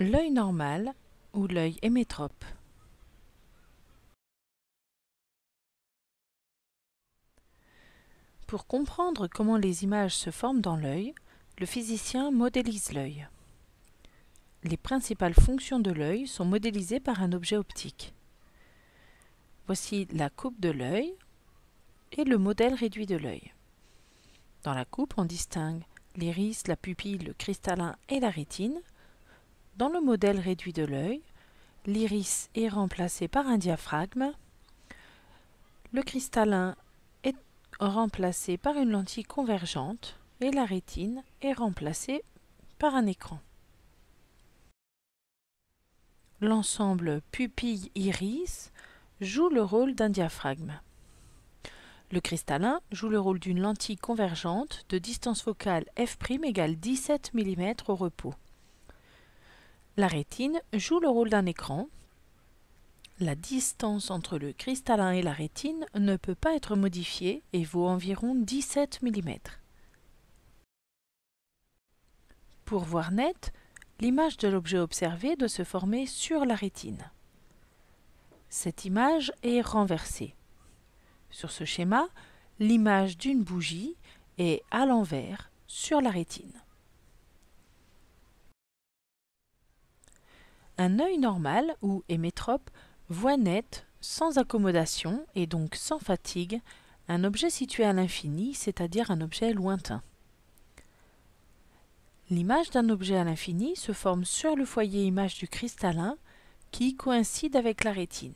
l'œil normal ou l'œil émétrope. Pour comprendre comment les images se forment dans l'œil, le physicien modélise l'œil. Les principales fonctions de l'œil sont modélisées par un objet optique. Voici la coupe de l'œil et le modèle réduit de l'œil. Dans la coupe, on distingue l'iris, la pupille, le cristallin et la rétine, dans le modèle réduit de l'œil, l'iris est remplacé par un diaphragme, le cristallin est remplacé par une lentille convergente et la rétine est remplacée par un écran. L'ensemble pupille-iris joue le rôle d'un diaphragme. Le cristallin joue le rôle d'une lentille convergente de distance focale f' égale 17 mm au repos. La rétine joue le rôle d'un écran. La distance entre le cristallin et la rétine ne peut pas être modifiée et vaut environ 17 mm. Pour voir net, l'image de l'objet observé doit se former sur la rétine. Cette image est renversée. Sur ce schéma, l'image d'une bougie est à l'envers sur la rétine. Un œil normal ou émétrope voit net, sans accommodation et donc sans fatigue, un objet situé à l'infini, c'est-à-dire un objet lointain. L'image d'un objet à l'infini se forme sur le foyer image du cristallin qui coïncide avec la rétine.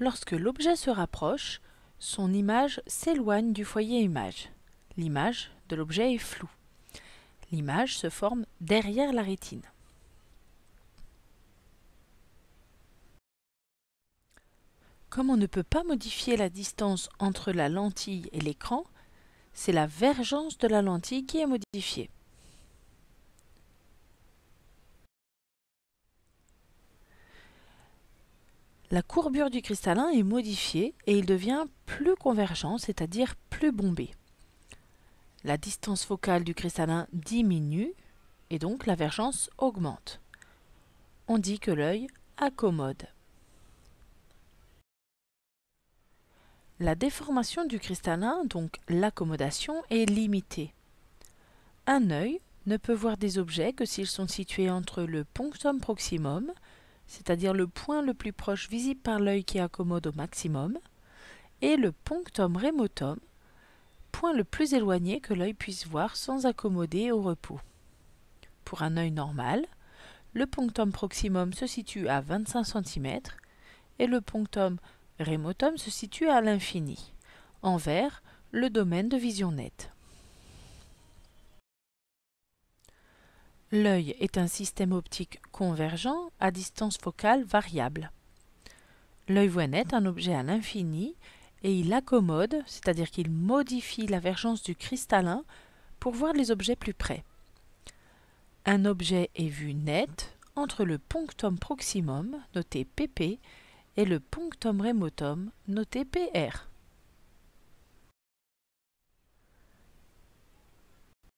Lorsque l'objet se rapproche, son image s'éloigne du foyer image. L'image de l'objet est floue. L'image se forme derrière la rétine. Comme on ne peut pas modifier la distance entre la lentille et l'écran, c'est la vergence de la lentille qui est modifiée. La courbure du cristallin est modifiée et il devient plus convergent, c'est-à-dire plus bombé la distance focale du cristallin diminue et donc la vergence augmente. On dit que l'œil accommode. La déformation du cristallin, donc l'accommodation, est limitée. Un œil ne peut voir des objets que s'ils sont situés entre le punctum proximum, c'est-à-dire le point le plus proche visible par l'œil qui accommode au maximum, et le punctum remotum, point le plus éloigné que l'œil puisse voir sans accommoder au repos. Pour un œil normal, le punctum proximum se situe à 25 cm et le punctum remotum se situe à l'infini, envers le domaine de vision nette. L'œil est un système optique convergent à distance focale variable. L'œil voit net un objet à l'infini et il accommode, c'est-à-dire qu'il modifie la vergence du cristallin pour voir les objets plus près. Un objet est vu net entre le punctum proximum, noté PP, et le punctum remotum, noté PR.